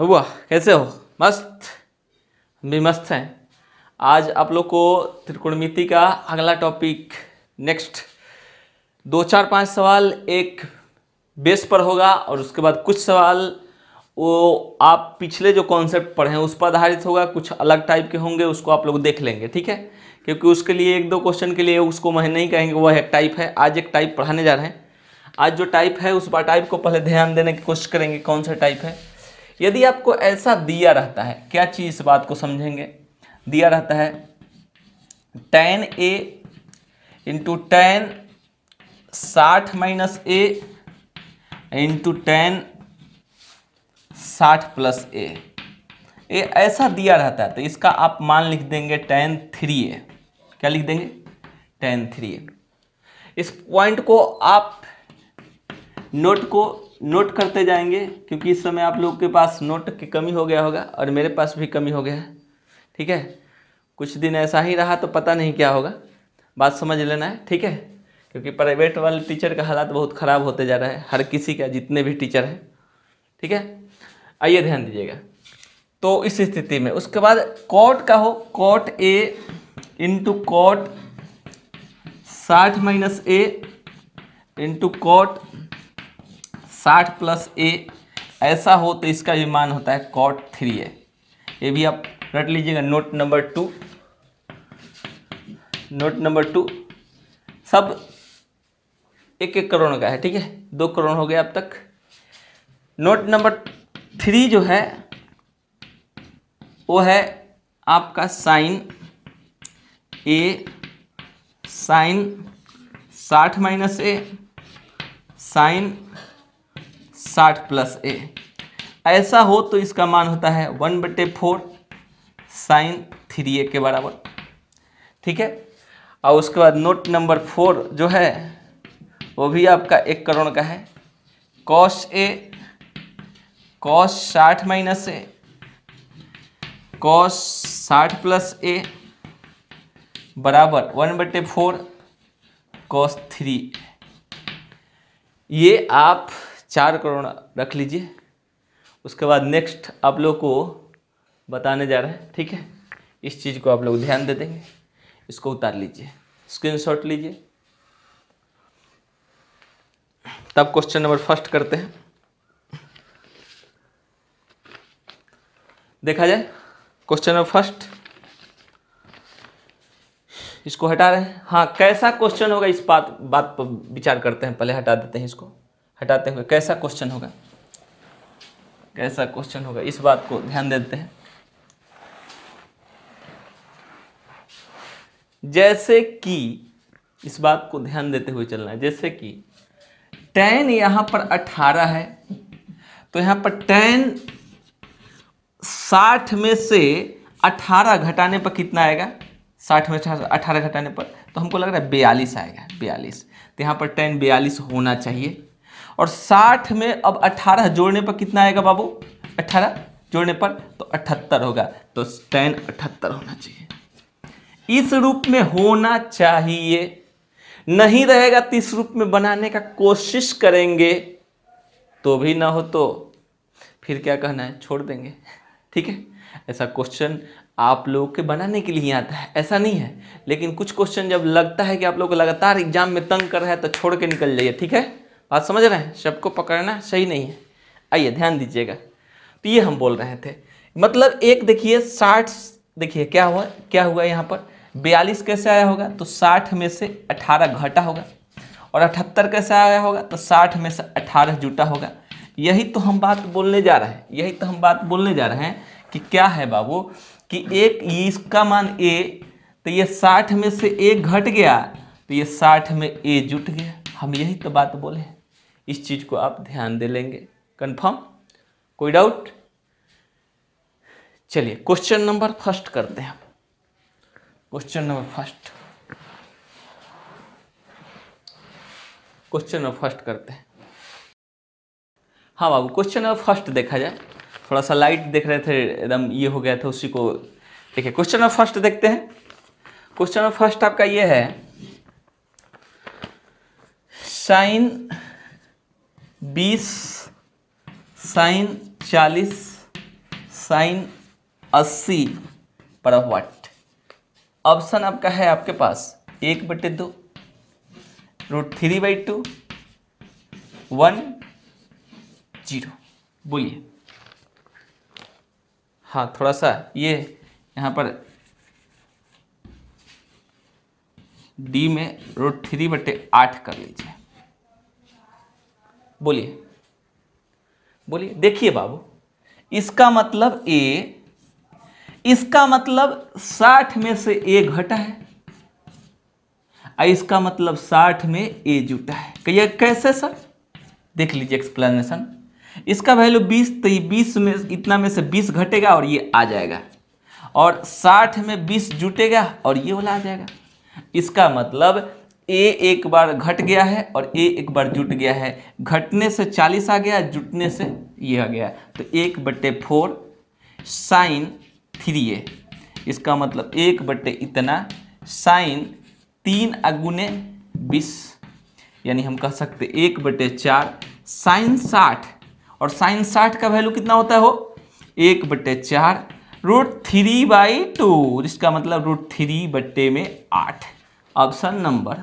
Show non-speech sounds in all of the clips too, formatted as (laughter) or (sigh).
हुआ कैसे हो मस्त हम भी मस्त हैं आज आप लोग को त्रिकोणमिति का अगला टॉपिक नेक्स्ट दो चार पांच सवाल एक बेस पर होगा और उसके बाद कुछ सवाल वो आप पिछले जो कॉन्सेप्ट पढ़े हैं उस पर आधारित होगा कुछ अलग टाइप के होंगे उसको आप लोग देख लेंगे ठीक है क्योंकि उसके लिए एक दो क्वेश्चन के लिए उसको मैं नहीं कहेंगे वह एक टाइप है आज एक टाइप पढ़ाने जा रहे हैं आज जो टाइप है उस पर टाइप को पहले ध्यान देने की कोशिश करेंगे कौन सा टाइप है यदि आपको ऐसा दिया रहता है क्या चीज़ इस बात को समझेंगे दिया रहता है टेन ए इंटू टेन साठ माइनस ए इंटू टेन साठ प्लस ए ये ऐसा दिया रहता है तो इसका आप मान लिख देंगे टेन थ्री ए क्या लिख देंगे टेन थ्री ए इस पॉइंट को आप नोट को नोट करते जाएंगे क्योंकि इस समय आप लोग के पास नोट की कमी हो गया होगा और मेरे पास भी कमी हो गया है ठीक है कुछ दिन ऐसा ही रहा तो पता नहीं क्या होगा बात समझ लेना है ठीक है क्योंकि प्राइवेट वाले टीचर का हालात बहुत ख़राब होते जा रहा है हर किसी का जितने भी टीचर हैं ठीक है आइए ध्यान दीजिएगा तो इस स्थिति में उसके बाद कॉट का हो कॉट ए इंटू कोर्ट साठ माइनस ए इंटू कोर्ट साठ प्लस ए ऐसा हो तो इसका भी मान होता है कॉट थ्री ए ये भी आप रट लीजिएगा note number two note number two सब एक एक करोड़ का है ठीक है दो करोड़ हो गया अब तक नोट नंबर थ्री जो है वो है आपका साइन ए साइन साठ माइनस ए साइन साठ प्लस ए ऐसा हो तो इसका मान होता है वन बटे फोर साइन थ्री ए के बराबर ठीक है और उसके बाद नोट नंबर फोर जो है वो भी आपका एक करोड़ का है कॉस ए कॉस साठ माइनस ए कॉस साठ प्लस ए बराबर वन बटे फोर कॉस थ्री ये आप चार करोड़ रख लीजिए उसके बाद नेक्स्ट आप लोग को बताने जा रहा है ठीक है इस चीज़ को आप लोग ध्यान दे देंगे इसको उतार लीजिए स्क्रीनशॉट लीजिए तब क्वेश्चन नंबर फर्स्ट करते हैं देखा जाए क्वेश्चन नंबर फर्स्ट इसको हटा रहे हैं हाँ कैसा क्वेश्चन होगा इस बात बात पर विचार करते हैं पहले हटा देते हैं इसको हटाते हुए कैसा क्वेश्चन होगा कैसा क्वेश्चन होगा इस बात को ध्यान देते हैं जैसे कि इस बात को ध्यान देते हुए चलना है जैसे कि टेन यहां पर अठारह है तो यहां पर टेन साठ में से अठारह घटाने पर कितना आएगा साठ में अठारह घटाने पर तो हमको लग रहा है बयालीस आएगा बयालीस तो यहां पर टेन बयालीस होना चाहिए और 60 में अब 18 जोड़ने पर कितना आएगा बाबू 18 जोड़ने पर तो 78 होगा तो टेन 78 होना चाहिए इस रूप में होना चाहिए नहीं रहेगा तो इस रूप में बनाने का कोशिश करेंगे तो भी ना हो तो फिर क्या कहना है छोड़ देंगे ठीक है ऐसा क्वेश्चन आप लोग के बनाने के लिए ही आता है ऐसा नहीं है लेकिन कुछ क्वेश्चन जब लगता है कि आप लोग लगातार एग्जाम में तंग कर रहा है तो छोड़ के निकल जाइए ठीक है बात समझ रहे हैं शब्द को पकड़ना सही नहीं है आइए ध्यान दीजिएगा तो ये हम बोल रहे थे मतलब एक देखिए साठ देखिए क्या हुआ क्या हुआ यहाँ पर बयालीस कैसे आया होगा तो साठ में से अठारह घटा होगा और अठहत्तर कैसे आया होगा तो साठ में से अठारह जुटा होगा यही तो हम बात बोलने जा रहे हैं यही तो हम बात बोलने जा रहे हैं कि क्या है बाबू कि एक इसका मान ए तो ये साठ में से एक घट गया तो ये साठ में ए जुट गया हम यही तो बात बोले हैं इस चीज़ को आप ध्यान दे लेंगे कंफर्म कोई डाउट चलिए क्वेश्चन नंबर फर्स्ट करते हैं question number first question number first करते हैं हाँ बाबू क्वेश्चन नंबर फर्स्ट देखा जाए थोड़ा सा लाइट देख रहे थे एकदम ये हो गया था उसी को देखिए क्वेश्चन नंबर फर्स्ट देखते हैं क्वेश्चन नंबर फर्स्ट आपका ये है साइन बीस साइन चालीस साइन अस्सी पर वाट ऑप्शन आपका है आपके पास एक बटे दो root three by two one zero बोलिए हाँ थोड़ा सा ये यहाँ पर डी में रूट थ्री बटे आठ कर लीजिए बोलिए बोलिए देखिए बाबू इसका मतलब ए इसका मतलब साठ में से ए घटा है और इसका मतलब साठ में ए जुटा है कहिए कैसे सर देख लीजिए एक्सप्लेनेशन इसका वैल्यू बीस तो ये बीस में इतना में से बीस घटेगा और ये आ जाएगा और साठ में बीस जुटेगा और ये वाला आ जाएगा इसका मतलब ए एक बार घट गया है और ए एक बार जुट गया है घटने से चालीस आ गया जुटने से ये आ गया तो एक बट्टे फोर साइन थ्री ए इसका मतलब एक बट्टे इतना साइन तीन अगुने बीस यानी हम कह सकते एक बटे चार साइन साठ और साइन साठ का वैल्यू कितना होता है हो एक बट्टे चार रूट थ्री बाई टू जिसका मतलब रूट थ्री बट्टे में आठ ऑप्शन नंबर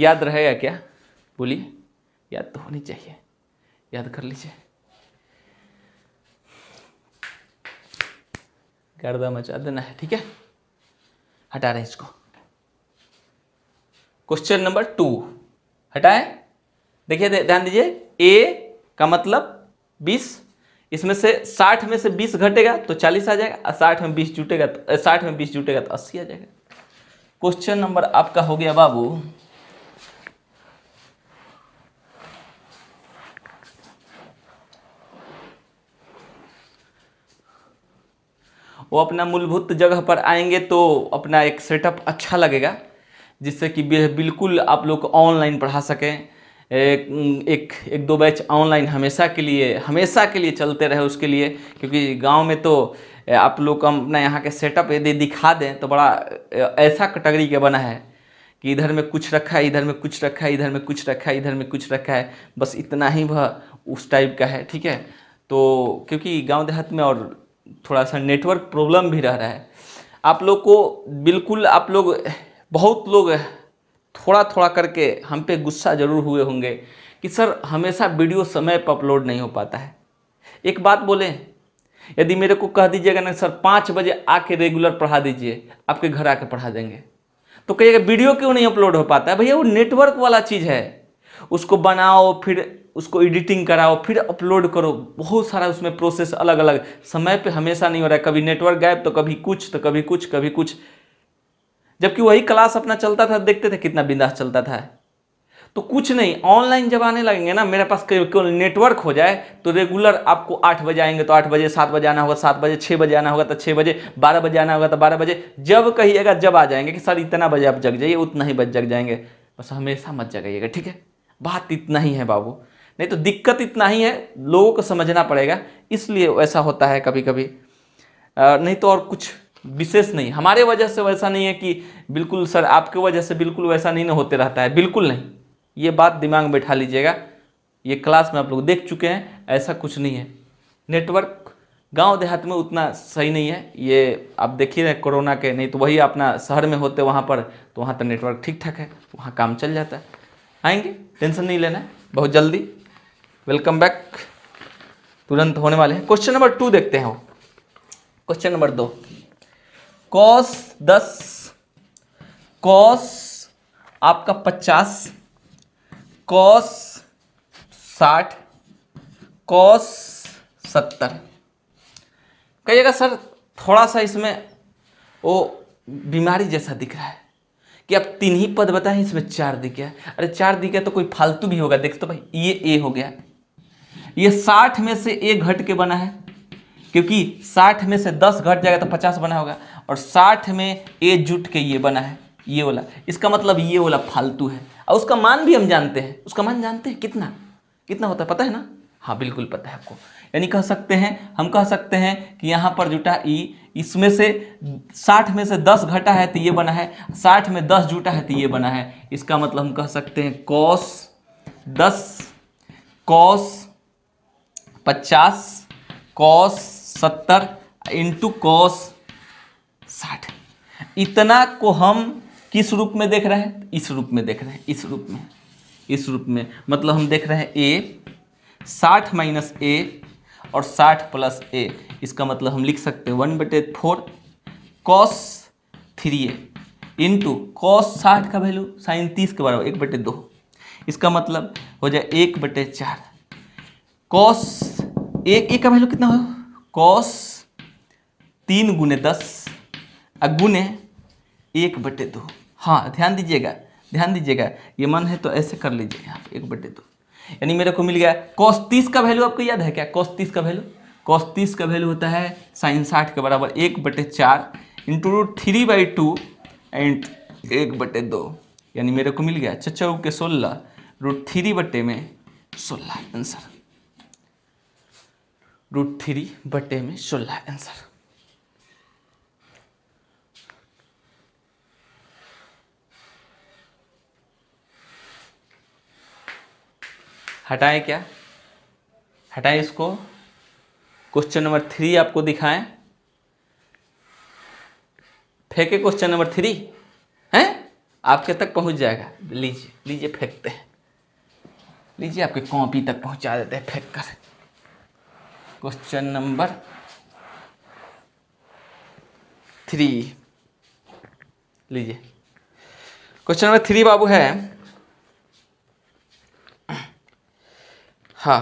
याद रहेगा क्या बोलिए याद तो होनी चाहिए याद कर लीजिए गर्दा मचा देना है ठीक है हटा रहे हैं इसको क्वेश्चन नंबर टू हटाए देखिए ध्यान दीजिए ए का मतलब 20 इसमें से 60 में से 20 घटेगा तो 40 आ जाएगा और 60 में 20 जुटेगा तो 60 में 20 जुटेगा तो 80 आ जाएगा क्वेश्चन नंबर आपका हो गया बाबू वो अपना मूलभूत जगह पर आएंगे तो अपना एक सेटअप अच्छा लगेगा जिससे कि बिल्कुल आप लोग ऑनलाइन पढ़ा सकें एक एक एक दो बैच ऑनलाइन हमेशा के लिए हमेशा के लिए चलते रहे उसके लिए क्योंकि गांव में तो आप लोग अपना यहाँ के सेटअप यदि दिखा दें तो बड़ा ऐसा कैटेगरी का बना है कि इधर में कुछ रखा है इधर में कुछ रखा है इधर में कुछ रखा है इधर में कुछ रखा है बस इतना ही वह उस टाइप का है ठीक है तो क्योंकि गांव देहात में और थोड़ा सा नेटवर्क प्रॉब्लम भी रह रहा है आप लोग को बिल्कुल आप लोग बहुत लोग थोड़ा थोड़ा करके हम पे गुस्सा ज़रूर हुए होंगे कि सर हमेशा वीडियो समय पर अपलोड नहीं हो पाता है एक बात बोलें यदि मेरे को कह दीजिएगा ना सर पाँच बजे आके रेगुलर पढ़ा दीजिए आपके घर आके पढ़ा देंगे तो कहिएगा वीडियो क्यों नहीं अपलोड हो पाता है भैया वो नेटवर्क वाला चीज़ है उसको बनाओ फिर उसको एडिटिंग कराओ फिर अपलोड करो बहुत सारा उसमें प्रोसेस अलग अलग समय पे हमेशा नहीं हो रहा है कभी नेटवर्क गायब तो कभी कुछ तो कभी कुछ कभी कुछ जबकि वही क्लास अपना चलता था देखते थे कितना बिंदास चलता था तो कुछ नहीं ऑनलाइन जब आने लगेंगे ना मेरे पास केवल नेटवर्क हो जाए तो रेगुलर आपको आठ बजे आएंगे तो आठ बजे सात बजे आना होगा सात बजे छः बजे आना होगा तो छः बजे बारह बजे आना होगा तो बारह बजे जब कहिएगा जब आ जाएंगे कि सर इतना बजे आप जग जाइए उतना ही बजे जग जाएंगे बस हमेशा मत जगाइएगा ठीक है बात इतना ही है बाबू नहीं तो दिक्कत इतना ही है लोगों को समझना पड़ेगा इसलिए वैसा होता है कभी कभी नहीं तो और कुछ विशेष नहीं हमारे वजह से वैसा नहीं है कि बिल्कुल सर आपके वजह से बिल्कुल वैसा नहीं होते रहता है बिल्कुल नहीं ये बात दिमाग में बैठा लीजिएगा ये क्लास में आप लोग देख चुके हैं ऐसा कुछ नहीं है नेटवर्क गांव देहात में उतना सही नहीं है ये आप देख ही रहे कोरोना के नहीं तो वही अपना शहर में होते वहाँ पर तो वहाँ तो नेटवर्क ठीक ठाक है वहाँ काम चल जाता है आएंगे टेंशन नहीं लेना है बहुत जल्दी वेलकम बैक तुरंत होने वाले हैं क्वेश्चन नंबर टू देखते हैं क्वेश्चन नंबर दो कॉस दस कॉस आपका पचास कॉस साठ कॉस सत्तर कहिएगा सर थोड़ा सा इसमें वो बीमारी जैसा दिख रहा है कि आप तीन ही पद बता इसमें चार दिख गया अरे चार दिख गया तो कोई फालतू भी होगा देख तो भाई ये ए हो गया ये साठ में से एक घट के बना है क्योंकि साठ में से दस घट जाएगा तो पचास बना होगा और साठ में ए जुट के ये बना है ये वाला इसका मतलब ये वाला फालतू है और उसका मान भी हम जानते हैं उसका मान जानते हैं कितना कितना होता है पता है ना हाँ बिल्कुल पता है आपको यानी कह सकते हैं हम कह सकते हैं कि यहाँ पर जुटा ई e, इसमें से 60 में से 10 घटा है तो ये बना है 60 में 10 जुटा है तो ये बना है इसका मतलब हम कह सकते हैं cos 10 cos 50 cos 70 into cos 60 इतना को हम किस रूप में देख रहे हैं इस रूप में देख रहे हैं इस रूप में इस रूप में मतलब हम देख रहे हैं ए 60 माइनस ए और 60 प्लस ए इसका मतलब हम लिख सकते हैं वन बटे four cos three A into cos साठ का वैल्यू साइन तीस के बराबर एक बटे दो इसका मतलब हो जाए एक बटे चार कॉस एक ए का वैल्यू कितना हो कॉस तीन गुने दस अगुने एक बटे दो हाँ ध्यान दीजिएगा ध्यान दीजिएगा ये मन है तो ऐसे कर लीजिए आप एक बटे दो यानी मेरे को मिल गया कॉस तीस का वैल्यू आपको याद है क्या कॉस तीस का वैल्यू कॉस तीस का वैल्यू होता है साइन साठ के बराबर एक बटे चार into root three by two and एक बटे दो यानी मेरे को मिल गया चचाऊ के सोलह रूट थ्री बटे में सोलह आंसर रूट थ्री बटे में सोलह आंसर हटाए क्या हटाए इसको क्वेश्चन नंबर थ्री आपको दिखाएं फेंके क्वेश्चन नंबर थ्री हैं आपके तक पहुंच जाएगा लीजिए लीजिए फेंकते हैं लीजिए आपके कॉपी तक पहुंचा देते हैं फेंक कर क्वेश्चन नंबर थ्री लीजिए क्वेश्चन नंबर थ्री बाबू है हाँ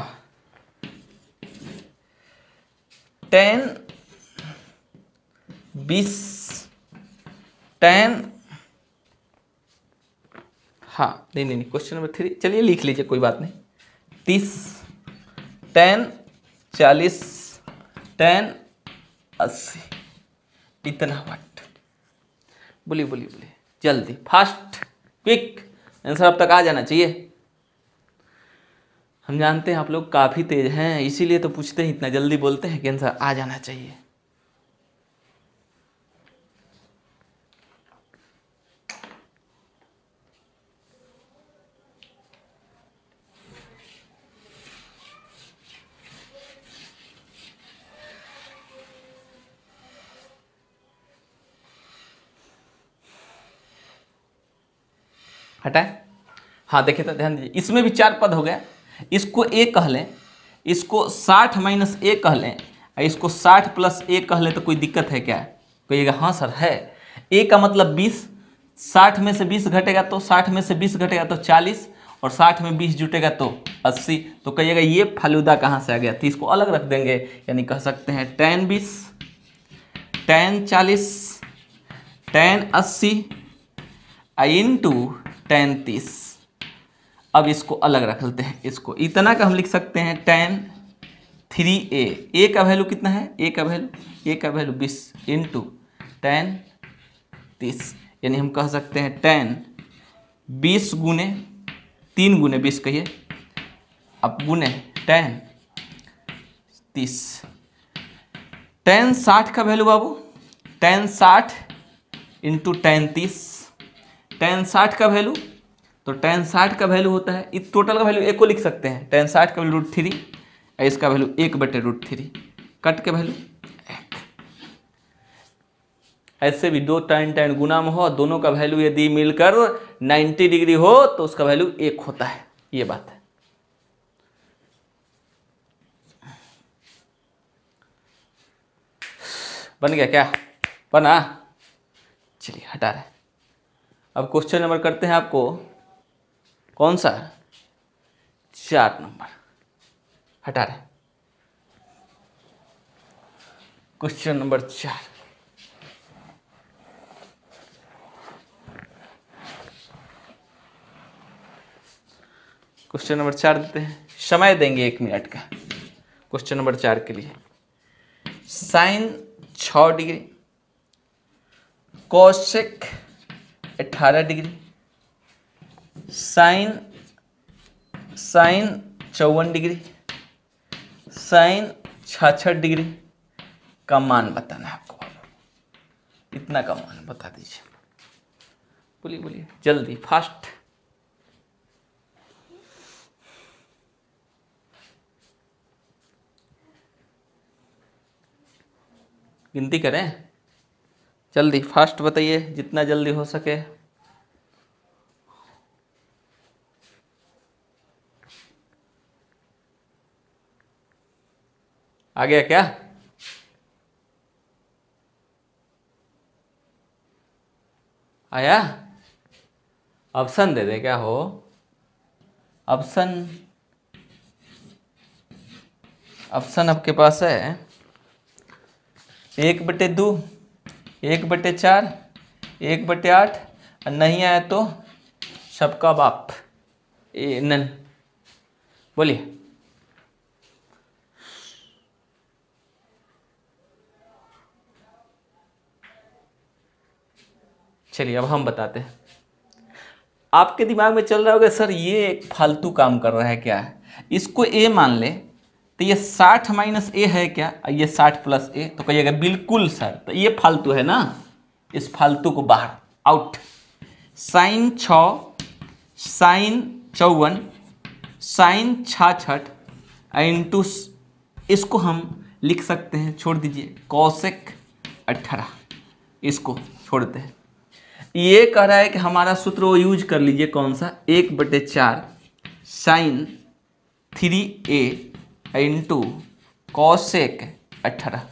टेन बीस टेन हाँ नहीं नहीं नहीं क्वेश्चन नंबर थ्री चलिए लिख लीजिए कोई बात नहीं तीस टेन चालीस टेन अस्सी इतना वट बोलिए बोलिए बोलिए जल्दी फास्ट क्विक आंसर अब तक आ जाना चाहिए हम जानते हैं आप लोग काफ़ी तेज हैं इसीलिए तो पूछते हैं इतना जल्दी बोलते हैं कि आंसर आ जाना चाहिए हटाए हाँ देखिए तो ध्यान दीजिए इसमें भी चार पद हो गया इसको ए कह लें इसको साठ माइनस ए कह लें इसको साठ प्लस ए कह लें तो कोई दिक्कत है क्या कहिएगा हाँ सर है ए का मतलब बीस साठ में से बीस घटेगा तो साठ में से बीस घटेगा तो चालीस और साठ में बीस जुटेगा तो अस्सी तो कहिएगा ये फालूदा कहाँ से आ गया तीस तो को अलग रख देंगे यानी कह सकते हैं टेन बीस टेन चालीस टेन अस्सी इन टू टेन तीस अब इसको अलग रख लेते हैं इसको इतना का हम लिख सकते हैं टेन थ्री ए ए का वैल्यू कितना है ए का वैल्यू ए का वैल्यू बीस इंटू टेन तीस यानी हम कह सकते हैं टेन बीस गुने तीन गुने बीस कहिए अब गुने टेन तीस टेन साठ का वैल्यू बाबू टेन साठ इंटू टेन तीस टेन साठ का वैल्यू तो टेन साठ का वैल्यू होता है इस टोटल का वैल्यू एक को लिख सकते हैं टेन साठ का वैल्यू रूट थ्री इसका वैल्यू एक बटे रूट थ्री कट के वैल्यू एक ऐसे भी दो टेन टेन गुना में हो दोनों का वैल्यू यदि मिलकर नाइन्टी डिग्री हो तो उसका वैल्यू एक होता है ये बात है बन गया क्या बना चलिए हटा रहे अब क्वेश्चन नंबर करते हैं आपको कौन सा है चार नंबर हटा रहे क्वेश्चन नंबर चार क्वेश्चन नंबर चार देते हैं समय देंगे एक मिनट का क्वेश्चन नंबर चार के लिए साइन छ डिग्री कौशिक अठारह डिग्री साइन साइन चौवन डिग्री साइन छाछठ डिग्री का मान बताना है आपको इतना का मान बता दीजिए बोलिए बोलिए जल्दी फास्ट गिनती करें जल्दी फास्ट बताइए जितना जल्दी हो सके आ गया क्या आया ऑप्शन दे दे क्या हो ऑप्शन ऑप्शन आपके पास है एक बटे दो एक बटे चार एक बटे आठ और नहीं आया तो सबका बाप ए नन बोलिए चलिए अब हम बताते हैं आपके दिमाग में चल रहा होगा सर ये एक फालतू काम कर रहा है क्या है इसको ए मान ले तो ये साठ माइनस ए है क्या ये साठ प्लस ए तो कहिएगा बिल्कुल सर तो ये फालतू है ना इस फालतू को बाहर आउट साइन छ साइन चौवन साइन छाछठ इंटू इसको हम लिख सकते हैं छोड़ दीजिए कौशिक अट्ठारह इसको छोड़ते हैं ये कह रहा है कि हमारा सूत्र वो यूज कर लीजिए कौन सा एक बटे चार sine three A into cosec अठारह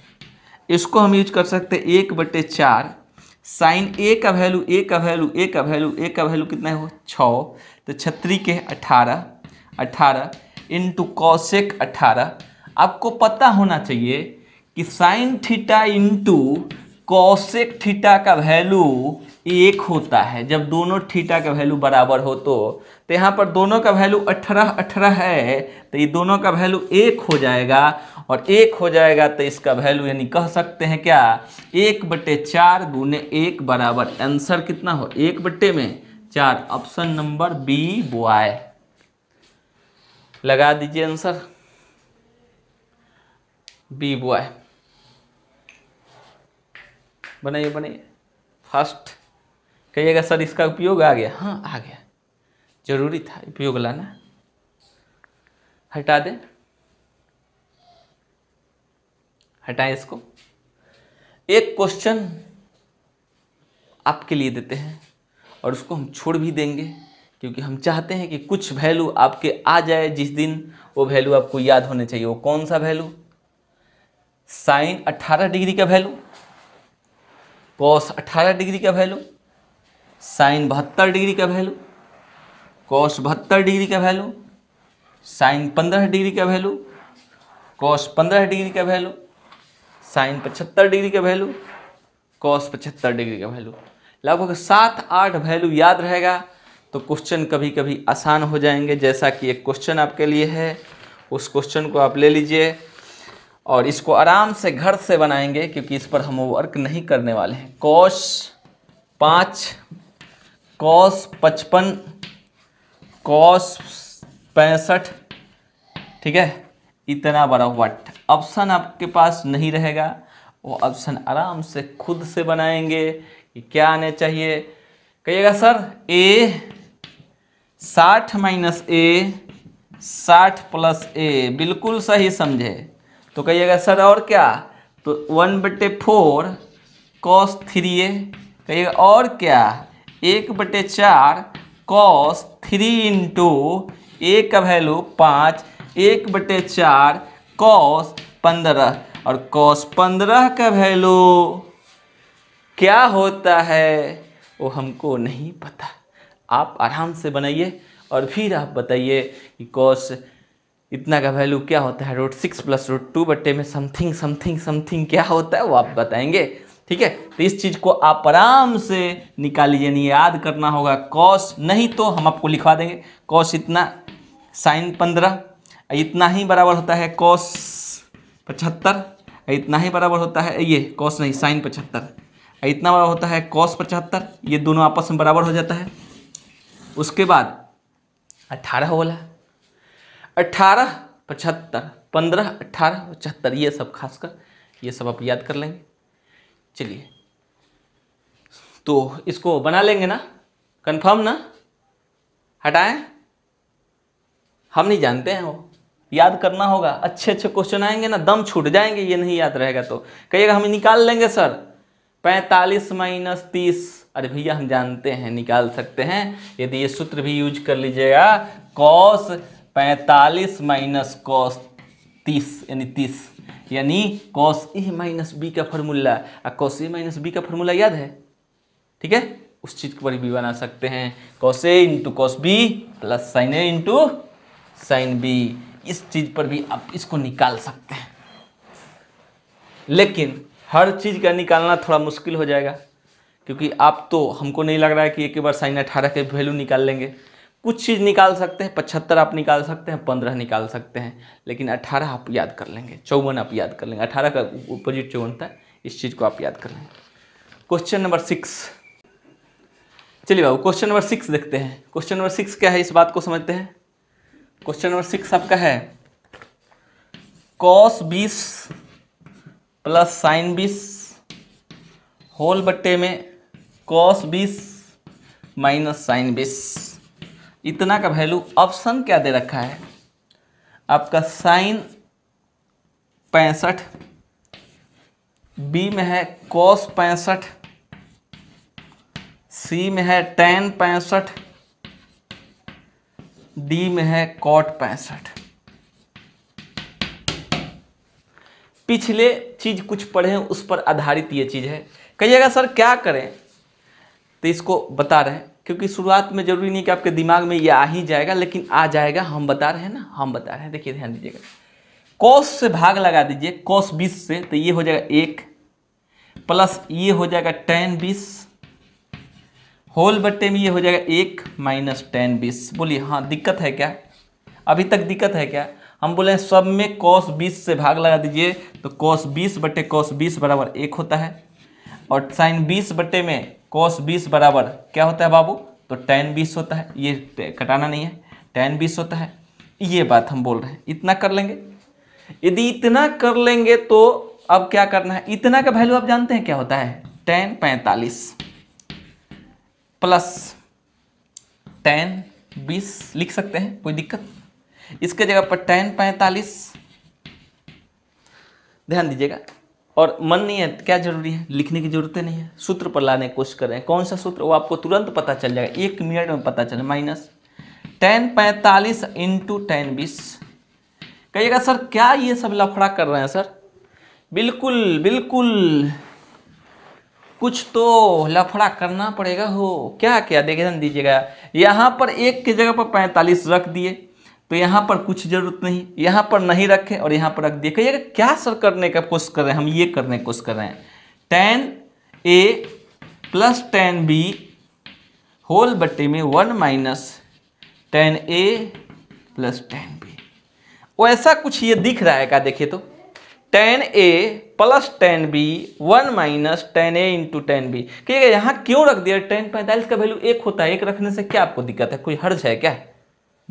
इसको हम यूज कर सकते हैं एक बटे चार साइन ए का वैल्यू ए का वैल्यू ए का वैल्यू ए का वैल्यू कितना है छः तो छत्री के अठारह अठारह इंटू कौशेक अठारह आपको पता होना चाहिए कि sine theta into cosec theta का वैल्यू एक होता है जब दोनों थीटा का वैल्यू बराबर हो तो तो यहाँ पर दोनों का वैल्यू अठारह अठारह है तो ये दोनों का वैल्यू एक हो जाएगा और एक हो जाएगा तो इसका वैल्यू यानी कह सकते हैं क्या एक बटे चार गुने एक बराबर आंसर कितना हो एक बटे में चार ऑप्शन नंबर बी बॉय लगा दीजिए आंसर बी बॉय बनाइए बनाइए फर्स्ट कहिएगा सर इसका उपयोग आ गया हाँ आ गया जरूरी था उपयोग लाना हटा दे हटाए इसको एक क्वेश्चन आपके लिए देते हैं और उसको हम छोड़ भी देंगे क्योंकि हम चाहते हैं कि कुछ वैल्यू आपके आ जाए जिस दिन वो वैल्यू आपको याद होने चाहिए वो कौन सा वैल्यू साइन 18 डिग्री का वैल्यू कॉस 18 डिग्री का वैल्यू साइन बहत्तर डिग्री का वैल्यू कॉस बहत्तर डिग्री का वैल्यू साइन पंद्रह डिग्री का वैल्यू कॉस पंद्रह डिग्री का वैल्यू साइन पचहत्तर डिग्री का वैल्यू कॉस पचहत्तर डिग्री का वैल्यू लगभग सात आठ वैल्यू याद रहेगा तो क्वेश्चन कभी कभी आसान हो जाएंगे जैसा कि एक क्वेश्चन आपके लिए है उस क्वेश्चन को आप ले लीजिए और इसको आराम से घर से बनाएंगे क्योंकि इस पर हम वर्क नहीं करने वाले हैं कॉस पाँच कॉस पचपन कॉस पैंसठ ठीक है इतना बड़ा वट ऑप्शन आपके पास नहीं रहेगा वो ऑप्शन आराम से खुद से बनाएंगे कि क्या आने चाहिए कहिएगा सर ए साठ माइनस ए साठ प्लस ए बिल्कुल सही समझे तो कहिएगा सर और क्या तो वन बटे फोर कॉस थ्री ए कहिएगा और क्या एक बटे चार कॉस थ्री इंटू ए का वैल्यू पाँच एक बटे चार कॉस पंद्रह और कॉस पंद्रह का वैल्यू क्या होता है वो हमको नहीं पता आप आराम से बनाइए और फिर आप बताइए कि कॉस इतना का वैल्यू क्या होता है root six plus root two बट्टे में समथिंग समथिंग समथिंग क्या होता है वो आप बताएंगे ठीक है तो इस चीज़ को आप आराम से निकालिए नहीं याद करना होगा कॉस नहीं तो हम आपको लिखवा देंगे कॉस इतना साइन पंद्रह इतना ही बराबर होता है कॉस पचहत्तर इतना ही बराबर होता है ये कॉस नहीं साइन पचहत्तर इतना बराबर होता है कॉस पचहत्तर ये दोनों आपस में बराबर हो जाता है उसके बाद अट्ठारह वाला अट्ठारह पचहत्तर पंद्रह अट्ठारह पचहत्तर ये सब खासकर ये सब आप याद कर लेंगे चलिए तो इसको बना लेंगे ना कंफर्म ना हटाएं हम नहीं जानते हैं वो याद करना होगा अच्छे अच्छे क्वेश्चन आएंगे ना दम छूट जाएंगे ये नहीं याद रहेगा तो कहिएगा हम निकाल लेंगे सर पैंतालीस माइनस तीस अरे भैया हम जानते हैं निकाल सकते हैं यदि ये सूत्र भी यूज कर लीजिएगा कॉस पैंतालीस माइनस कॉस तीस यानी तीस यानी कॉस ए माइनस बी का फॉर्मूला और कॉस ए माइनस बी का फॉर्मूला याद है ठीक है उस चीज़ पर भी बना सकते हैं cos A into cos B plus sine A into sine B इस चीज़ पर भी आप इसको निकाल सकते हैं लेकिन हर चीज़ का निकालना थोड़ा मुश्किल हो जाएगा क्योंकि आप तो हमको नहीं लग रहा है कि एक बार साइन अठारह के वैल्यू निकाल लेंगे कुछ चीज़ निकाल सकते हैं पचहत्तर आप निकाल सकते हैं पंद्रह निकाल सकते हैं लेकिन अठारह आप याद कर लेंगे चौवन आप याद कर लेंगे अठारह का ऑपोजिट चौवन था इस चीज़ को आप याद कर लेंगे क्वेश्चन नंबर सिक्स चलिए बाबू क्वेश्चन नंबर सिक्स देखते हैं क्वेश्चन नंबर सिक्स क्या है इस बात को समझते हैं क्वेश्चन नंबर सिक्स आपका है कॉस बीस प्लस साइन बीस होल बट्टे में कॉस बीस माइनस साइन बीस इतना का वैल्यू ऑप्शन क्या दे रखा है आपका साइन पैंसठ बी में है कॉस पैंसठ सी में है टेन पैंसठ डी में है कॉट पैंसठ पिछले चीज कुछ पढ़े उस पर आधारित ये चीज है कहिएगा सर क्या करें तो इसको बता रहे हैं क्योंकि शुरुआत में ज़रूरी नहीं कि आपके दिमाग में ये आ ही जाएगा लेकिन आ जाएगा हम बता रहे हैं ना हम बता रहे हैं देखिए ध्यान दीजिएगा कॉस से भाग लगा दीजिए कॉस बीस से तो ये हो जाएगा एक प्लस ये हो जाएगा टेन बीस होल बट्टे में ये हो जाएगा एक माइनस टेन बीस बोलिए हाँ दिक्कत है क्या अभी तक दिक्कत है क्या हम बोले सब में कॉस बीस से भाग लगा दीजिए तो कॉस बीस बटे कॉस बीस बराबर एक होता है और साइन बीस बटे में कॉस बीस बराबर क्या होता है बाबू तो टेन बीस होता है ये कटाना नहीं है टेन बीस होता है ये बात हम बोल रहे हैं इतना कर लेंगे यदि इतना कर लेंगे तो अब क्या करना है इतना का वैल्यू आप जानते हैं क्या होता है टेन पैंतालीस प्लस टेन बीस लिख सकते हैं कोई दिक्कत इसके जगह पर टेन पैंतालीस ध्यान दीजिएगा और मन नहीं है क्या जरूरी है लिखने की जरूरत नहीं है सूत्र पर लाने की कोशिश कर रहे हैं कौन सा सूत्र वो आपको तुरंत पता चल जाएगा एक मिनट में पता चले माइनस टेन पैंतालीस इंटू टेन बीस कहिएगा सर क्या ये सब लफड़ा कर रहे हैं सर बिल्कुल बिल्कुल कुछ तो लफड़ा करना पड़ेगा हो क्या क्या देखिए ध्यान दीजिएगा यहाँ पर एक की जगह पर पैंतालीस रख दिए तो यहाँ पर कुछ ज़रूरत नहीं यहाँ पर नहीं रखें और यहाँ पर रख दिया कहिएगा क्या सर करने का कोशिश कर रहे हैं हम ये करने की कोशिश कर रहे हैं tan A plus tan B whole बट्टे में one minus tan A plus tan B वैसा कुछ ये दिख रहा है क्या देखिए तो tan A plus tan B one minus tan A into tan B ठीक है यहाँ क्यों रख दिया टेन पैंतालीस का वैल्यू एक होता है एक रखने से क्या आपको दिक्कत है कोई हर्ज है क्या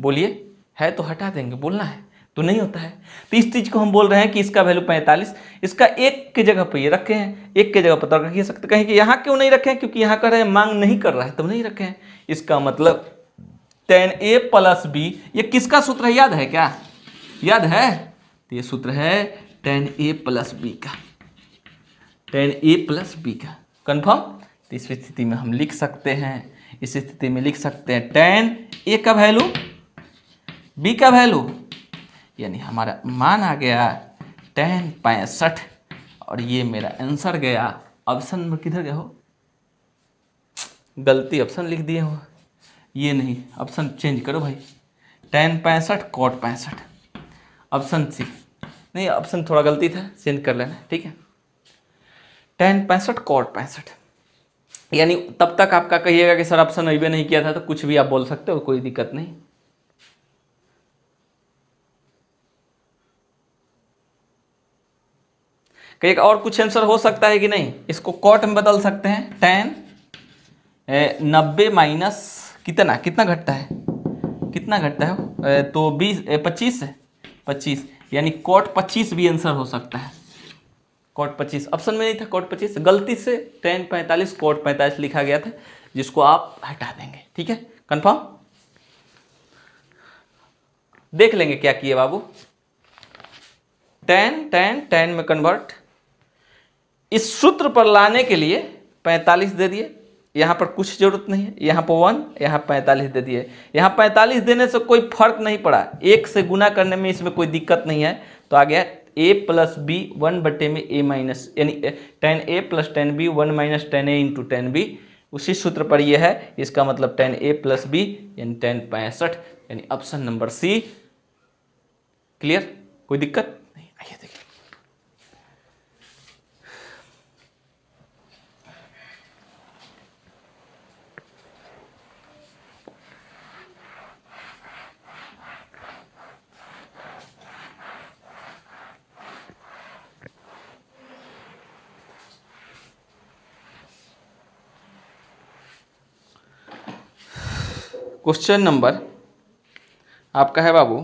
बोलिए है तो हटा देंगे बोलना है तो नहीं होता है तो इस चीज़ को हम बोल रहे हैं कि इसका वैल्यू पैंतालीस इसका एक के जगह पर ये रखे हैं एक के जगह पर तर्क तो रखिए सकते कहें कि यहाँ क्यों नहीं रखें क्योंकि यहाँ कर रहे हैं मांग नहीं कर रहा है तब तो नहीं रखें इसका मतलब टेन ए प्लस बी ये किसका सूत्र है याद है क्या याद है तो ये सूत्र है टेन ए प्लस बी का टेन ए प्लस बी का कन्फर्म तो इस स्थिति में हम लिख सकते हैं इस स्थिति में लिख सकते हैं टेन ए का वैल्यू बी का वैल्यू यानी हमारा मान आ गया टेन पैंसठ और ये मेरा आंसर गया ऑप्शन नंबर किधर गया हो गलती ऑप्शन लिख दिए हो ये नहीं ऑप्शन चेंज करो भाई टेन पैंसठ कॉट पैंसठ ऑप्शन सी नहीं ऑप्शन थोड़ा गलती था चेंज कर लेना ठीक है टेन पैंसठ कॉट पैंसठ यानी तब तक आपका कहिएगा कि सर ऑप्शन अभी नहीं किया था तो कुछ भी आप बोल सकते हो कोई दिक्कत नहीं एक और कुछ आंसर हो सकता है कि नहीं इसको कॉट में बदल सकते हैं टेन नब्बे माइनस कितना कितना घटता है कितना घटता है तो बीस पच्चीस पच्चीस यानी कॉट पच्चीस भी आंसर हो सकता है कॉट पच्चीस ऑप्शन में नहीं था कॉट पच्चीस गलती से टेन पैंतालीस कॉट पैंतालीस लिखा गया था जिसको आप हटा देंगे ठीक है कन्फर्म देख लेंगे क्या किए बाबू टेन टेन टेन में कन्वर्ट इस सूत्र पर लाने के लिए पैंतालीस दे दिए यहाँ पर कुछ जरूरत नहीं है यहाँ पर वन यहाँ पैंतालीस दे दिए यहाँ पैंतालीस देने से कोई फर्क नहीं पड़ा एक से गुना करने में इसमें कोई दिक्कत नहीं है तो आ गया ए प्लस बी वन बटे में ए माइनस यानी tan A plus tan B one minus tan A into tan B उसी सूत्र पर यह है इसका मतलब टेन ए प्लस बी यानी टेन पैंसठ यानी ऑप्शन नंबर सी क्लियर कोई दिक्कत क्वेश्चन नंबर आपका है बाबू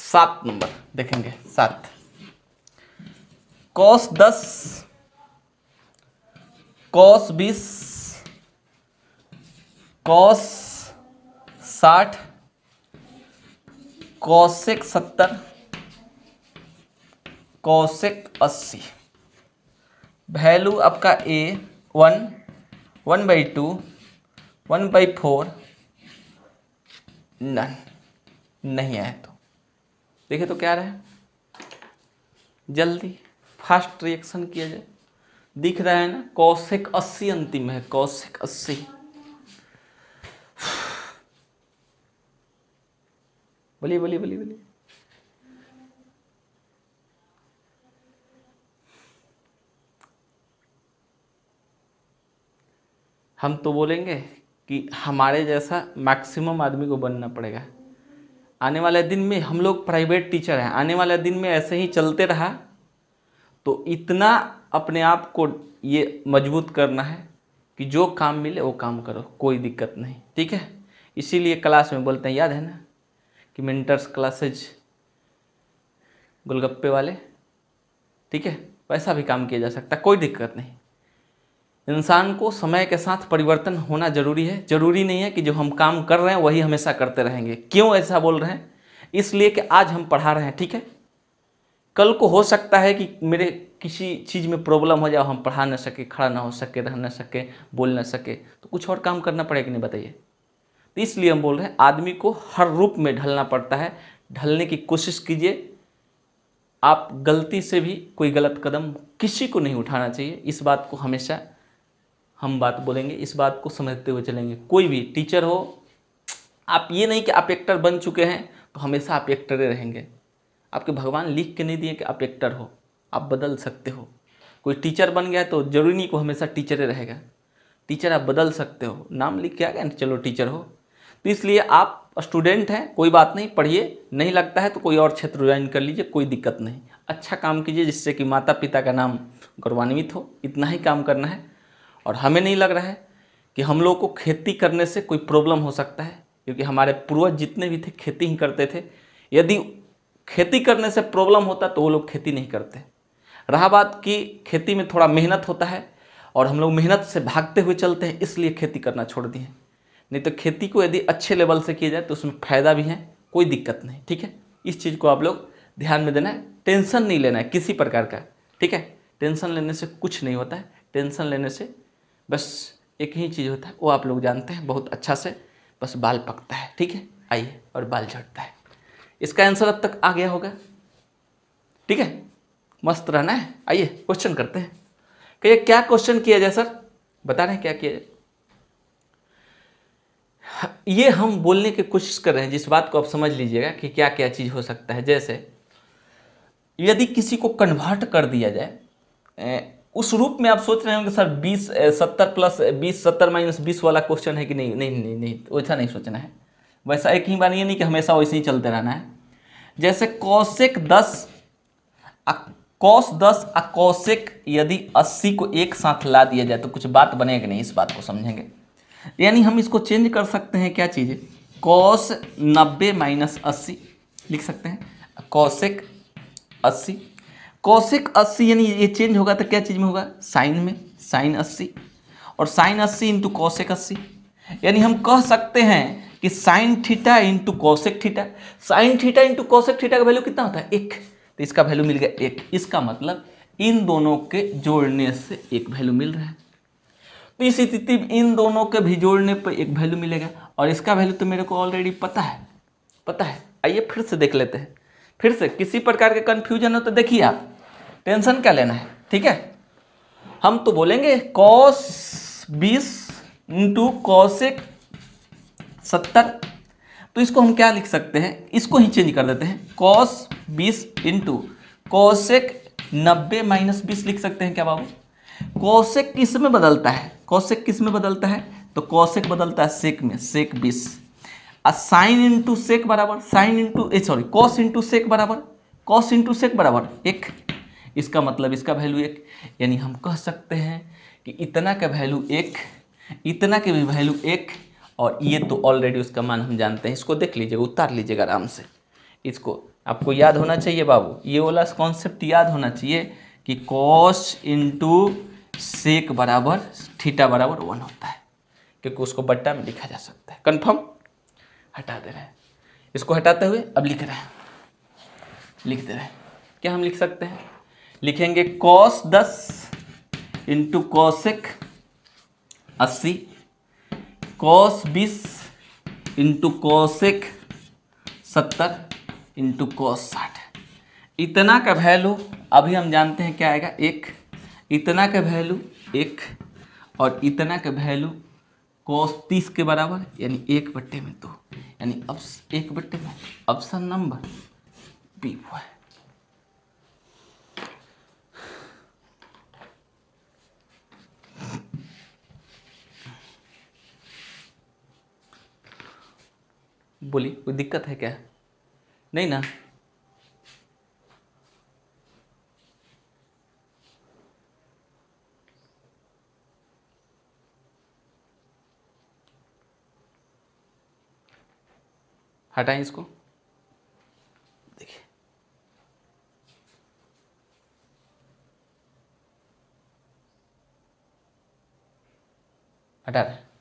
सात नंबर देखेंगे सात कॉस दस कॉस बीस कॉस साठ कौशिक सत्तर कौशिक अस्सी वैल्यू आपका A one one by two one by four none नहीं आए तो देखिए तो क्या रहा जल्दी फास्ट रिएक्शन किया जाए दिख रहा है ना कौशिक अस्सी अंतिम है कौशिक अस्सी (sighs) बोलिए बोलिए बोलिए बोलिए हम तो बोलेंगे कि हमारे जैसा मैक्सिमम आदमी को बनना पड़ेगा आने वाले दिन में हम लोग प्राइवेट टीचर हैं आने वाले दिन में ऐसे ही चलते रहा तो इतना अपने आप को ये मजबूत करना है कि जो काम मिले वो काम करो कोई दिक्कत नहीं ठीक है इसीलिए क्लास में बोलते हैं याद है ना कि मिनटर्स क्लासेज गोलगप्पे वाले ठीक है वैसा भी काम किया जा सकता कोई दिक्कत नहीं इंसान को समय के साथ परिवर्तन होना जरूरी है जरूरी नहीं है कि जो हम काम कर रहे हैं वही हमेशा करते रहेंगे क्यों ऐसा बोल रहे हैं इसलिए कि आज हम पढ़ा रहे हैं ठीक है कल को हो सकता है कि मेरे किसी चीज़ में प्रॉब्लम हो जाए हम पढ़ा ना सके खड़ा ना हो सके रह ना सके बोल ना सके तो कुछ और काम करना पड़ेगा कि नहीं बताइए तो इसलिए हम बोल रहे हैं आदमी को हर रूप में ढलना पड़ता है ढलने की कोशिश कीजिए आप गलती से भी कोई गलत कदम किसी को नहीं उठाना चाहिए इस बात को हमेशा हम बात बोलेंगे इस बात को समझते हुए चलेंगे कोई भी टीचर हो आप ये नहीं कि आप एक्टर बन चुके हैं तो हमेशा आप एक्टरे रहेंगे आपके भगवान लिख के नहीं दिए कि आप एक्टर हो आप बदल सकते हो कोई टीचर बन गया तो जरूरी नहीं को हमेशा टीचरे रहेगा टीचर आप बदल सकते हो नाम लिख के आ गया चलो टीचर हो तो इसलिए आप स्टूडेंट हैं कोई बात नहीं पढ़िए नहीं लगता है तो कोई और क्षेत्र ज्वाइन कर लीजिए कोई दिक्कत नहीं अच्छा काम कीजिए जिससे कि माता पिता का नाम गौरवान्वित हो इतना ही काम करना है और हमें नहीं लग रहा है कि हम लोगों को खेती करने से कोई प्रॉब्लम हो सकता है क्योंकि हमारे पूर्वज जितने भी थे खेती ही करते थे यदि खेती करने से प्रॉब्लम होता तो वो लोग खेती नहीं करते रहा बात कि खेती में थोड़ा मेहनत होता है और हम लोग मेहनत से भागते हुए चलते हैं इसलिए खेती करना छोड़ दिए नहीं तो खेती को यदि अच्छे लेवल से किया जाए तो उसमें फ़ायदा भी है कोई दिक्कत नहीं ठीक है इस चीज़ को आप लोग ध्यान में देना है टेंशन नहीं लेना है किसी प्रकार का ठीक है टेंशन लेने से कुछ नहीं होता है टेंशन लेने से बस एक ही चीज़ होता है वो आप लोग जानते हैं बहुत अच्छा से बस बाल पकता है ठीक है आइए और बाल झड़ता है इसका आंसर अब तक आ गया होगा ठीक है मस्त रहना है आइए क्वेश्चन करते हैं कहिए क्या क्वेश्चन किया जाए सर बता रहे हैं क्या किया जाए ये हम बोलने की कोशिश कर रहे हैं जिस बात को आप समझ लीजिएगा कि क्या क्या चीज़ हो सकता है जैसे यदि किसी को कन्वर्ट कर दिया जाए उस रूप में आप सोच रहे होंगे सर बीस सत्तर प्लस बीस सत्तर माइनस बीस वाला क्वेश्चन है कि नहीं नहीं नहीं नहीं वैसा नहीं सोचना है वैसा एक ही बार ये नहीं कि हमेशा वैसे ही चलते रहना है जैसे कौशिक दस कौश दस आ कौशिक यदि अस्सी को एक साथ ला दिया जाए तो कुछ बात बनेगा नहीं इस बात को समझेंगे यानी हम इसको चेंज कर सकते हैं क्या चीज़ कौश नब्बे माइनस अस्सी लिख सकते हैं कौशिक अस्सी कौशिक अस्सी यानी ये चेंज होगा तो क्या चीज़ में होगा साइन में साइन अस्सी और साइन अस्सी इंटू कौशिक अस्सी यानी हम कह सकते हैं कि sine theta into cosec theta sine theta into cosec theta का वैल्यू कितना होता है एक तो इसका वैल्यू मिल गया एक इसका मतलब इन दोनों के जोड़ने से एक वैल्यू मिल रहा है तो इस स्थिति में इन दोनों के भी जोड़ने पर एक वैल्यू मिलेगा और इसका वैल्यू तो मेरे को ऑलरेडी पता है पता है आइए फिर से देख लेते हैं फिर से किसी प्रकार के कन्फ्यूजन हो तो देखिए आप टेंशन क्या लेना है ठीक है हम तो बोलेंगे कॉस बीस इंटू कॉस सत्तर तो इसको हम क्या लिख सकते हैं इसको ही चेंज कर देते हैं कॉस बीस इंटू कॉसेक नब्बे माइनस बीस लिख सकते हैं क्या बाबू कॉसेक किस में बदलता है कॉसेक किस में बदलता है तो कॉसेक बदलता है सेक में सेक बीस और साइन इंटू सेक बराबर sine into A sorry cos into sec बराबर कॉस इंटू सेक बराबर एक इसका मतलब इसका वैल्यू एक यानी हम कह सकते हैं कि इतना का वैल्यू एक इतना के भी वैल्यू एक और ये तो ऑलरेडी उसका मान हम जानते हैं इसको देख लीजिएगा उतार लीजिएगा आराम से इसको आपको याद होना चाहिए बाबू ये वाला कॉन्सेप्ट याद होना चाहिए कि कॉस इंटू सेक बराबर थीटा बराबर वन होता है क्योंकि उसको बट्टा में लिखा जा सकता है कन्फर्म हटा दे रहे हैं इसको हटाते हुए अब लिख रहे हैं लिख दे रहे हैं क्या हम लिख सकते हैं लिखेंगे कॉस दस इंटू कौशिक अस्सी कॉस बीस इंटू कौशिक सत्तर इंटू कॉस साठ इतना का वैल्यू अभी हम जानते हैं क्या आएगा एक इतना का वैल्यू एक और इतना का वैल्यू कॉस तीस के बराबर यानी एक बट्टे में दो यानी अब एक बट्टे में ऑप्शन नंबर बी हुआ है बोली कोई दिक्कत है क्या नहीं ना हटाएं इसको देखिए हटा रहे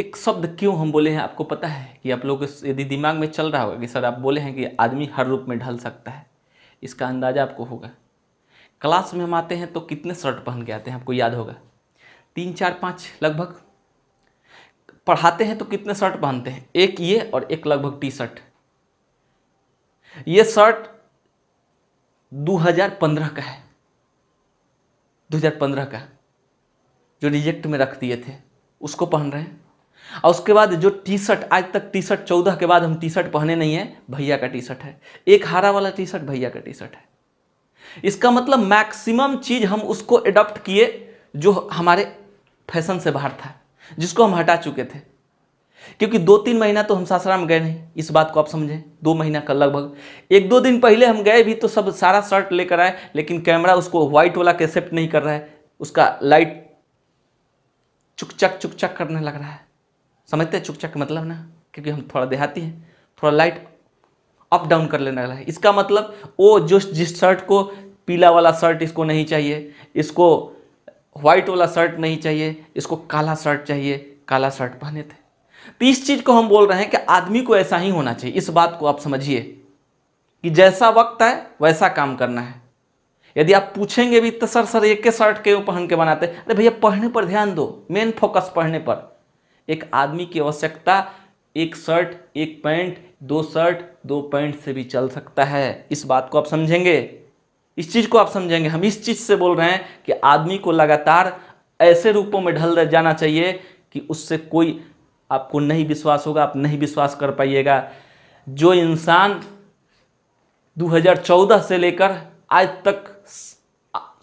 एक शब्द क्यों हम बोले हैं आपको पता है कि आप लोग यदि दिमाग में चल रहा होगा कि सर आप बोले हैं कि आदमी हर रूप में ढल सकता है इसका अंदाज़ा आपको होगा क्लास में हम आते हैं तो कितने शर्ट पहन के आते हैं आपको याद होगा तीन चार पाँच लगभग पढ़ाते हैं तो कितने शर्ट पहनते हैं एक ये और एक लगभग टी शर्ट ये शर्ट 2015 का है 2015 का जो रिजेक्ट में रख दिए थे उसको पहन रहे हैं और उसके बाद जो टी शर्ट आज तक टी शर्ट चौदह के बाद हम टी शर्ट पहने नहीं है भैया का टी शर्ट है एक हरा वाला टी शर्ट भैया का टी शर्ट है इसका मतलब मैक्सिमम चीज़ हम उसको एडॉप्ट किए जो हमारे फैशन से बाहर था जिसको हम हटा चुके थे क्योंकि दो तीन महीना तो हम सासाराम गए नहीं इस बात को आप समझें दो महीना का लगभग एक दो दिन पहले हम गए भी तो सब सारा शर्ट लेकर आए लेकिन कैमरा उसको व्हाइट वाला एक्सेप्ट नहीं कर रहा है उसका लाइट चुकचक चुकचक करने लग रहा है समझते हैं चुकचक मतलब ना क्योंकि हम थोड़ा देहाती हैं थोड़ा लाइट अप डाउन कर लेने वाला है इसका मतलब वो जो जिस शर्ट को पीला वाला शर्ट इसको नहीं चाहिए इसको व्हाइट वाला शर्ट नहीं चाहिए इसको काला शर्ट चाहिए काला शर्ट पहने थे तो इस चीज़ को हम बोल रहे हैं कि आदमी को ऐसा ही होना चाहिए इस बात को आप समझिए कि जैसा वक्त है वैसा काम करना है यदि आप पूछेंगे भी तो सर सर एक के शर्ट के पहन के बनाते अरे भैया पढ़ने पर ध्यान दो मेन फोकस पढ़ने पर एक आदमी की आवश्यकता एक शर्ट एक पैंट दो शर्ट दो पैंट से भी चल सकता है इस बात को आप समझेंगे इस चीज़ को आप समझेंगे हम इस चीज़ से बोल रहे हैं कि आदमी को लगातार ऐसे रूपों में ढल जाना चाहिए कि उससे कोई आपको नहीं विश्वास होगा आप नहीं विश्वास कर पाइएगा जो इंसान 2014 से लेकर आज तक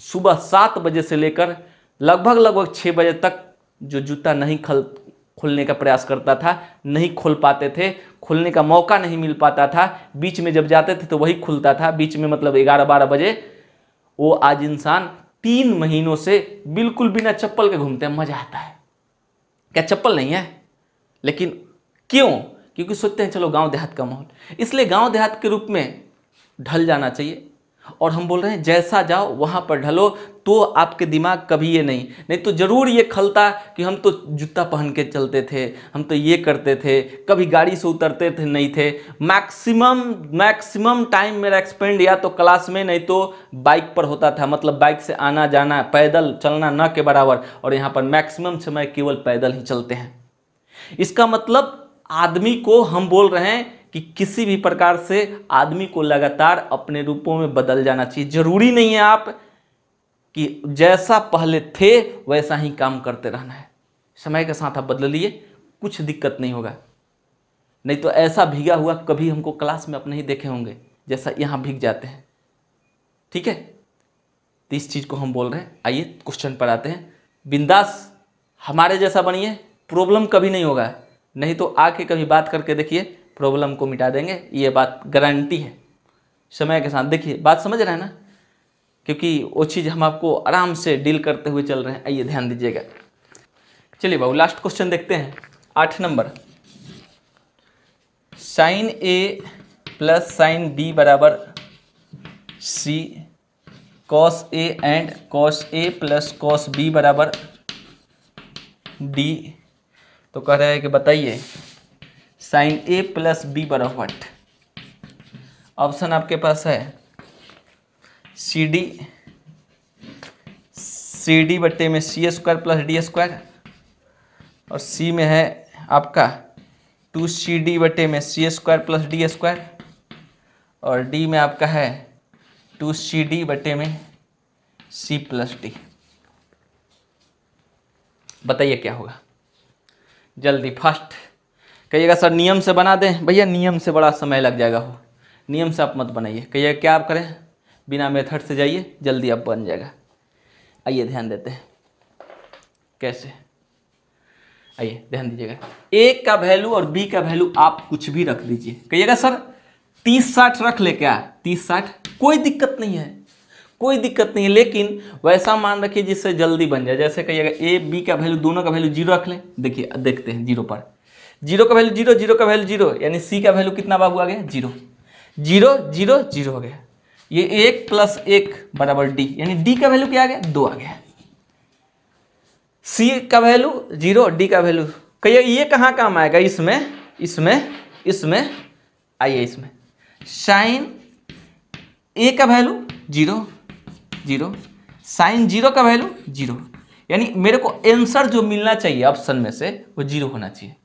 सुबह सात बजे से लेकर लगभग लगभग छः बजे तक जो जूता नहीं खल खोलने का प्रयास करता था नहीं खोल पाते थे खुलने का मौका नहीं मिल पाता था बीच में जब जाते थे तो वही खुलता था बीच में मतलब ग्यारह बारह बजे वो आज इंसान तीन महीनों से बिल्कुल बिना चप्पल के घूमते हैं मजा आता है क्या चप्पल नहीं है लेकिन क्यों क्योंकि सोचते हैं चलो गांव देहात का माहौल इसलिए गांव देहात के रूप में ढल जाना चाहिए और हम बोल रहे हैं जैसा जाओ वहाँ पर ढलो तो आपके दिमाग कभी ये नहीं नहीं तो ज़रूर ये खलता कि हम तो जूता पहन के चलते थे हम तो ये करते थे कभी गाड़ी से उतरते थे नहीं थे मैक्सिमम मैक्सिमम टाइम मेरा एक्सपेंड या तो क्लास में नहीं तो बाइक पर होता था मतलब बाइक से आना जाना पैदल चलना न के बराबर और यहाँ पर मैक्सिमम समय केवल पैदल ही चलते हैं इसका मतलब आदमी को हम बोल रहे हैं कि किसी भी प्रकार से आदमी को लगातार अपने रूपों में बदल जाना चाहिए जरूरी नहीं है आप कि जैसा पहले थे वैसा ही काम करते रहना है समय के साथ आप बदल लिए कुछ दिक्कत नहीं होगा नहीं तो ऐसा भीगा हुआ कभी हमको क्लास में अपने ही देखे होंगे जैसा यहाँ भीग जाते हैं ठीक है तो इस चीज़ को हम बोल रहे हैं आइए क्वेश्चन पर आते हैं बिंदास हमारे जैसा बनिए प्रॉब्लम कभी नहीं होगा नहीं तो आके कभी बात करके देखिए प्रॉब्लम को मिटा देंगे ये बात गारंटी है समय के साथ देखिए बात समझ रहे हैं ना क्योंकि वो चीज़ हम आपको आराम से डील करते हुए चल रहे हैं आइए ध्यान दीजिएगा चलिए बाबू लास्ट क्वेश्चन देखते हैं आठ नंबर sine A plus sine B बराबर C cos A and cos A plus cos B बराबर डी तो कह रहा है कि बताइए साइन ए प्लस बी बराबर ऑप्शन आपके पास है सी डी सी डी बट्टे में C square plus D square और सी में है आपका टू सी डी बटे में C square plus D square और डी में आपका है टू सी डी बटे में सी प्लस डी बताइए क्या होगा जल्दी फास्ट कहिएगा सर नियम से बना दें भैया नियम से बड़ा समय लग जाएगा हो नियम से आप मत बनाइए कहिएगा क्या आप करें बिना मेथड से जाइए जल्दी आप बन जाएगा आइए ध्यान देते हैं कैसे आइए ध्यान दीजिएगा ए का वैल्यू और बी का वैल्यू आप कुछ भी रख लीजिए कहिएगा सर तीस साठ रख ले क्या तीस साठ कोई दिक्कत नहीं है कोई दिक्कत नहीं है लेकिन वैसा मान रखिए जिससे जल्दी बन जाए जैसे कहिएगा ए बी का वैल्यू दोनों का वैल्यू जीरो रख लें देखिए देखते हैं जीरो पर जीरो का वैल्यू जीरो जीरो का वैल्यू जीरो यानी सी का वैल्यू कितना बाबू आ गया जीरो जीरो जीरो जीरो हो गया ये एक प्लस एक बराबर डी यानी डी का वैल्यू क्या आ गया दो आ गया सी का वैल्यू जीरो डी का वैल्यू कहिए ये कहाँ काम आएगा इसमें इसमें इसमें आइए इसमें साइन ए का value zero zero sine zero का वैल्यू जीरो यानी मेरे को आंसर जो मिलना चाहिए ऑप्शन में से वो जीरो होना चाहिए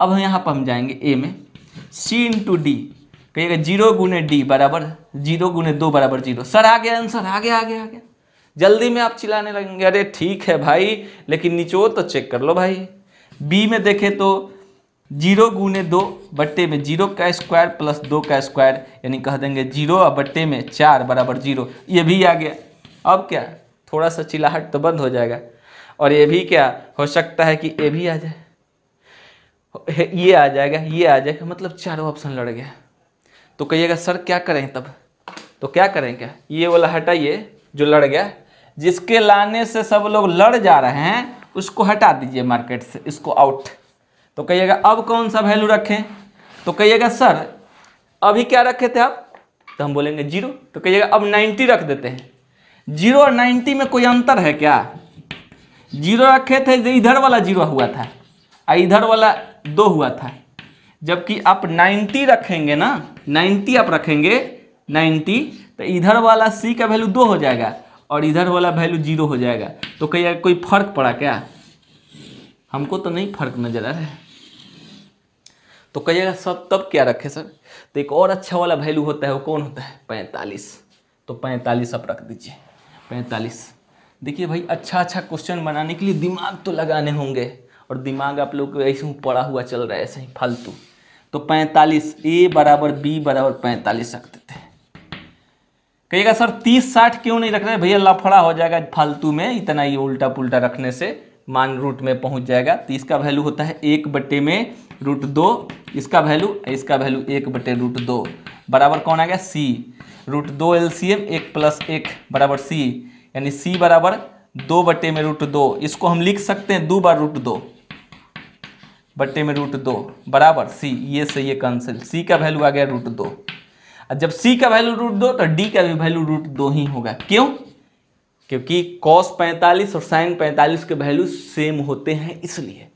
अब हम यहाँ पर हम जाएंगे ए में सी इंटू डी कहिएगा जीरो गुने डी बराबर जीरो गुने दो बराबर जीरो सर आ गया आंसर आगे आगे आगे जल्दी में आप चिल्लाने लगेंगे अरे ठीक है भाई लेकिन नीचो तो चेक कर लो भाई बी में देखें तो जीरो गुने दो बट्टे में जीरो का स्क्वायर प्लस दो का स्क्वायर यानी कह देंगे जीरो और बट्टे में चार बराबर जीरो ये भी आ गया अब क्या थोड़ा सा चिल्लाहट तो बंद हो जाएगा और ये भी क्या हो सकता है कि ये भी आ जाए ये आ जाएगा ये आ जाएगा मतलब चारों ऑप्शन लड़ गए तो कहिएगा सर क्या करें तब तो क्या करें क्या ये वाला हटाइए जो लड़ गया जिसके लाने से सब लोग लड़ जा रहे हैं उसको हटा दीजिए मार्केट से इसको आउट तो कहिएगा अब कौन सा वैल्यू रखें तो कहिएगा सर अभी क्या रखे थे आप तो हम बोलेंगे जीरो तो कहिएगा अब नाइन्टी रख देते हैं जीरो और नाइन्टी में कोई अंतर है क्या जीरो रखे थे इधर वाला जीरो हुआ था इधर वाला दो हुआ था जबकि आप 90 रखेंगे ना 90 आप रखेंगे 90 तो इधर वाला सी का वैल्यू दो हो जाएगा और इधर वाला वैल्यू जीरो हो जाएगा तो कहीं कोई फर्क पड़ा क्या हमको तो नहीं फर्क नजर आ रहा है तो कहिएगा सब तब क्या रखे सर तो एक और अच्छा वाला वैल्यू होता है वो कौन होता है पैंतालीस तो पैंतालीस आप रख दीजिए पैंतालीस देखिए भाई अच्छा अच्छा क्वेश्चन बनाने के लिए दिमाग तो लगाने होंगे और दिमाग आप लोग ऐसे ही पड़ा हुआ चल रहा है ऐसे ही फालतू तो पैंतालीस ए बराबर बी बराबर पैंतालीस रख देते कहिएगा सर तीस साठ क्यों नहीं रख रहे भैया लफड़ा हो जाएगा फालतू में इतना ये उल्टा पुल्टा रखने से मान रूट में पहुंच जाएगा तो इसका वैल्यू होता है एक बटे में रूट दो इसका वैल्यू इसका वैल्यू एक बटे रूट दो बराबर कौन आ गया सी रूट दो एल सी एम एक प्लस एक बराबर सी यानी सी बराबर दो बटे में रूट दो इसको हम लिख सकते हैं दो बार रूट दो बट्टे में रूट दो बराबर सी ये से ये कैंसिल सी का वैल्यू आ गया रूट दो और जब सी का वैल्यू रूट दो तो डी का भी वैल्यू रूट दो ही होगा क्यों क्योंकि कॉस पैंतालीस और साइन पैंतालीस के वैल्यू सेम होते हैं इसलिए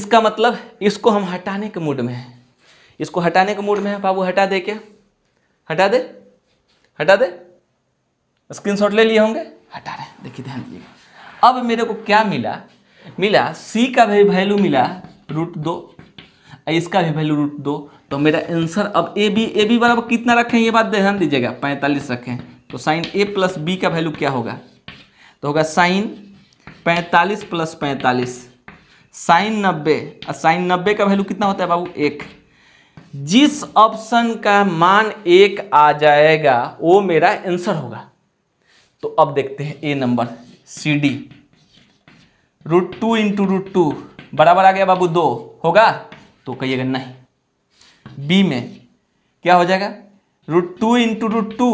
इसका मतलब इसको हम हटाने के मूड में हैं इसको हटाने के मूड में है बाबू हटा दे क्या हटा दे हटा दे स्क्रीनशॉट ले लिए होंगे हटा रहे देखिए ध्यान दीजिएगा अब मेरे को क्या मिला मिला सी का भी वैल्यू मिला रूट दो इसका भी वैल्यू रूट दो तो मेरा आंसर अब ए बी ए बी बराबर कितना रखें ये बात ध्यान दीजिएगा पैंतालीस रखें तो साइन ए प्लस बी का वैल्यू क्या होगा तो होगा साइन पैंतालीस प्लस पैंतालीस साइन नब्बे और साइन नब्बे का वैल्यू कितना होता है बाबू एक जिस ऑप्शन का मान एक आ जाएगा वो मेरा आंसर होगा तो अब देखते हैं A number C D root two into root two बराबर आ गया बाबू दो होगा तो कहिएगा नहीं बी में क्या हो जाएगा root two into root two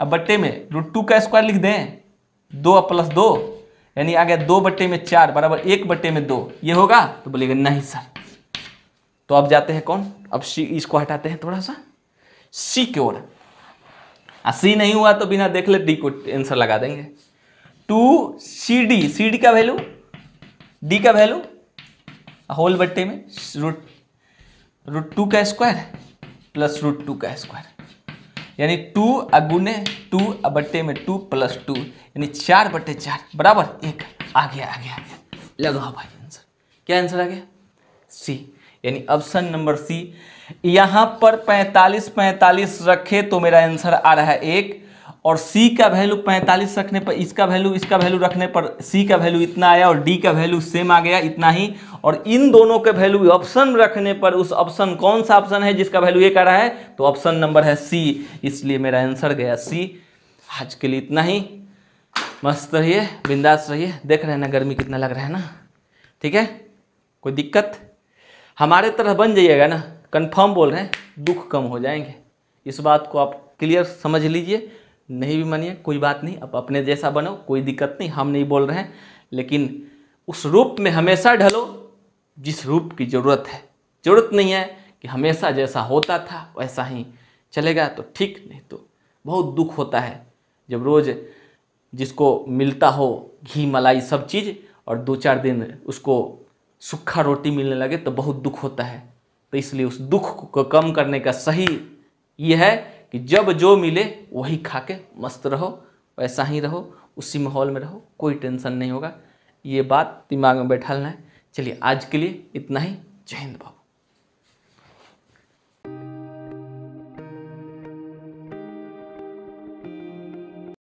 अब बट्टे में रूट टू का स्क्वायर लिख दें दो प्लस दो यानी आ गया दो बट्टे में चार बराबर एक बट्टे में दो ये होगा तो बोलेगा नहीं सर तो अब जाते हैं कौन अब सी इसको हटाते हैं थोड़ा सा सी की ओर आ सी नहीं हुआ तो बिना देख ले डी को आंसर लगा देंगे to C D C D का वैल्यू डी का वैल्यू होल बट्टे में रूट रूट टू का स्क्वायर प्लस रूट टू का स्क्वायर यानी टू अगुने टू बट्टे में टू प्लस टू यानी चार बट्टे चार बराबर एक आ गया आ गया गया लगाओ भाई आंसर क्या आंसर आ गया सी यानी ऑप्शन नंबर सी यहाँ पर 45 45 रखे तो मेरा आंसर आ रहा है एक और सी का वैल्यू 45 रखने पर इसका वैल्यू इसका वैल्यू रखने पर सी का वैल्यू इतना आया और डी का वैल्यू सेम आ गया इतना ही और इन दोनों के वैल्यू ऑप्शन रखने पर उस ऑप्शन कौन सा ऑप्शन है जिसका वैल्यू ये कर रहा है तो ऑप्शन नंबर है सी इसलिए मेरा आंसर गया सी आज के लिए इतना ही मस्त रहिए बिंदास रहिए देख रहे हैं ना गर्मी कितना लग रहा है ना ठीक है कोई दिक्कत हमारे तरह बन जाइएगा ना कंफर्म बोल रहे हैं दुख कम हो जाएंगे इस बात को आप क्लियर समझ लीजिए नहीं भी मानिए कोई बात नहीं अब अपने जैसा बनो कोई दिक्कत नहीं हम नहीं बोल रहे हैं लेकिन उस रूप में हमेशा ढलो जिस रूप की ज़रूरत है ज़रूरत नहीं है कि हमेशा जैसा होता था वैसा ही चलेगा तो ठीक नहीं तो बहुत दुख होता है जब रोज़ जिसको मिलता हो घी मलाई सब चीज़ और दो चार दिन उसको सूखा रोटी मिलने लगे तो बहुत दुख होता है तो इसलिए उस दुख को कम करने का सही ये है कि जब जो मिले वही खा के मस्त रहो वैसा ही रहो उसी माहौल में रहो कोई टेंशन नहीं होगा ये बात दिमाग में बैठा लेना है चलिए आज के लिए इतना ही जय हिंद बाबू